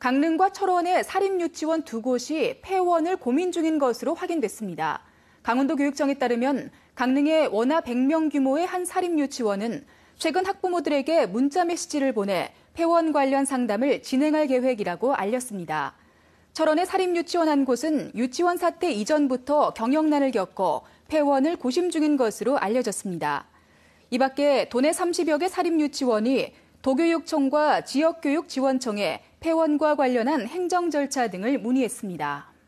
강릉과 철원의 사립유치원 두 곳이 폐원을 고민 중인 것으로 확인됐습니다. 강원도 교육청에 따르면 강릉의 원화 100명 규모의 한 사립유치원은 최근 학부모들에게 문자 메시지를 보내 폐원 관련 상담을 진행할 계획이라고 알렸습니다. 철원의 사립유치원 한 곳은 유치원 사태 이전부터 경영난을 겪어 폐원을 고심 중인 것으로 알려졌습니다. 이 밖에 도내 30여 개 사립유치원이 도교육청과 지역교육지원청에 폐원과 관련한 행정 절차 등을 문의했습니다.